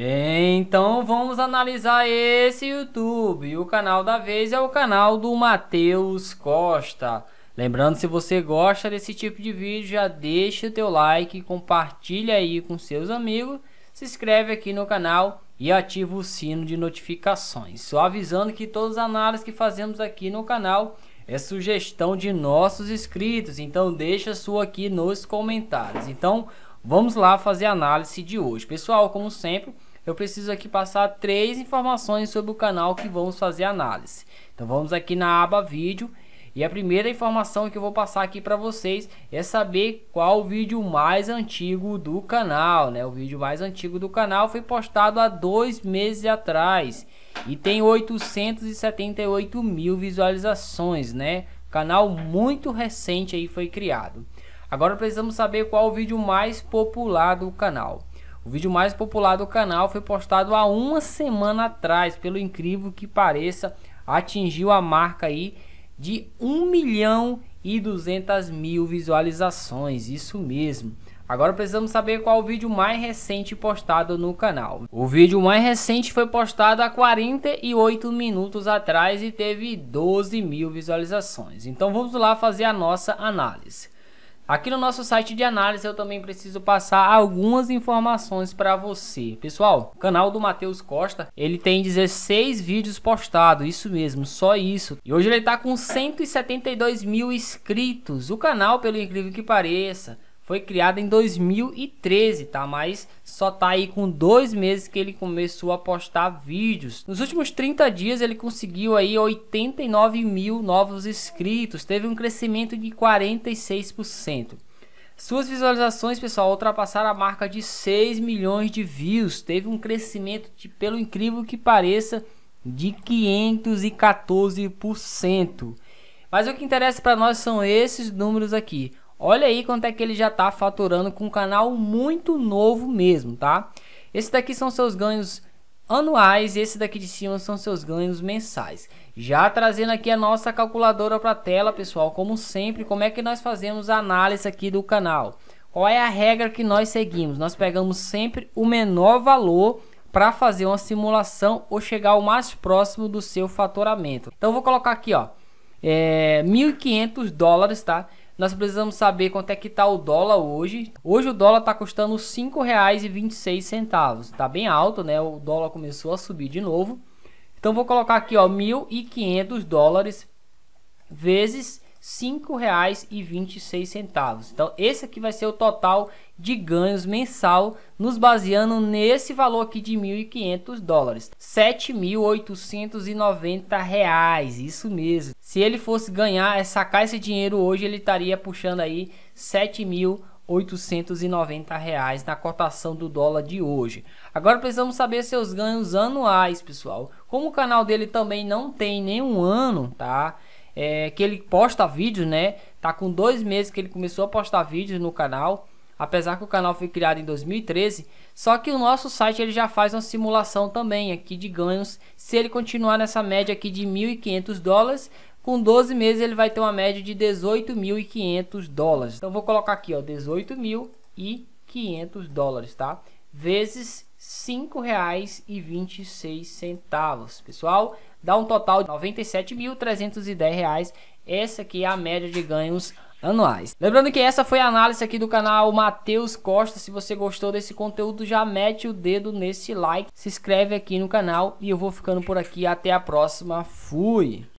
Então vamos analisar esse YouTube. O canal da vez é o canal do Matheus Costa. Lembrando, se você gosta desse tipo de vídeo, já deixa o teu like, compartilha aí com seus amigos, se inscreve aqui no canal e ativa o sino de notificações. Só avisando que todas as análises que fazemos aqui no canal é sugestão de nossos inscritos, então deixa sua aqui nos comentários. Então, vamos lá fazer a análise de hoje. Pessoal, como sempre, eu preciso aqui passar três informações sobre o canal que vamos fazer análise. Então vamos aqui na aba vídeo e a primeira informação que eu vou passar aqui para vocês é saber qual o vídeo mais antigo do canal, né? O vídeo mais antigo do canal foi postado há dois meses atrás e tem 878 mil visualizações, né? Canal muito recente aí foi criado. Agora precisamos saber qual o vídeo mais popular do canal. O vídeo mais popular do canal foi postado há uma semana atrás, pelo incrível que pareça, atingiu a marca aí de 1 milhão e 200 mil visualizações, isso mesmo. Agora precisamos saber qual o vídeo mais recente postado no canal. O vídeo mais recente foi postado há 48 minutos atrás e teve 12 mil visualizações. Então vamos lá fazer a nossa análise. Aqui no nosso site de análise eu também preciso passar algumas informações para você. Pessoal, o canal do Matheus Costa, ele tem 16 vídeos postados, isso mesmo, só isso. E hoje ele está com 172 mil inscritos. O canal, pelo incrível que pareça, foi criado em 2013, tá? Mas só tá aí com dois meses que ele começou a postar vídeos. Nos últimos 30 dias ele conseguiu aí 89 mil novos inscritos, teve um crescimento de 46%. Suas visualizações, pessoal, ultrapassaram a marca de 6 milhões de views. Teve um crescimento de, pelo incrível que pareça, de 514%. Mas o que interessa para nós são esses números aqui. Olha aí quanto é que ele já está faturando com um canal muito novo mesmo, tá? Esse daqui são seus ganhos anuais e esse daqui de cima são seus ganhos mensais. Já trazendo aqui a nossa calculadora para a tela, pessoal, como sempre, como é que nós fazemos a análise aqui do canal? Qual é a regra que nós seguimos? Nós pegamos sempre o menor valor para fazer uma simulação ou chegar o mais próximo do seu faturamento. Então vou colocar aqui, ó, é, 1.500 dólares, tá? Nós precisamos saber quanto é que está o dólar hoje. Hoje o dólar está custando R$ 5,26. Está bem alto, né? O dólar começou a subir de novo. Então vou colocar aqui, ó, 1.500 dólares vezes 5,26. Então esse aqui vai ser o total de ganhos mensal, nos baseando nesse valor aqui de 1.500 dólares, 7.890 reais, isso mesmo. Se ele fosse ganhar, sacar esse dinheiro hoje, ele estaria puxando aí 7.890 reais na cotação do dólar de hoje. Agora precisamos saber seus ganhos anuais, pessoal. Como o canal dele também não tem nenhum ano, tá? é, que ele posta vídeos, né? Tá com dois meses que ele começou a postar vídeos no canal. Apesar que o canal foi criado em 2013, só que o nosso site ele já faz uma simulação também aqui de ganhos. Se ele continuar nessa média aqui de 1.500 dólares, com 12 meses ele vai ter uma média de 18.500 dólares. Então vou colocar aqui, ó, 18.500 dólares, tá? Vezes R$ 5,26, pessoal dá um total de R$ 97.310. Essa aqui é a média de ganhos anuais. Lembrando que essa foi a análise aqui do canal Matheus Costa. Se você gostou desse conteúdo, já mete o dedo nesse like, se inscreve aqui no canal e eu vou ficando por aqui. Até a próxima. Fui!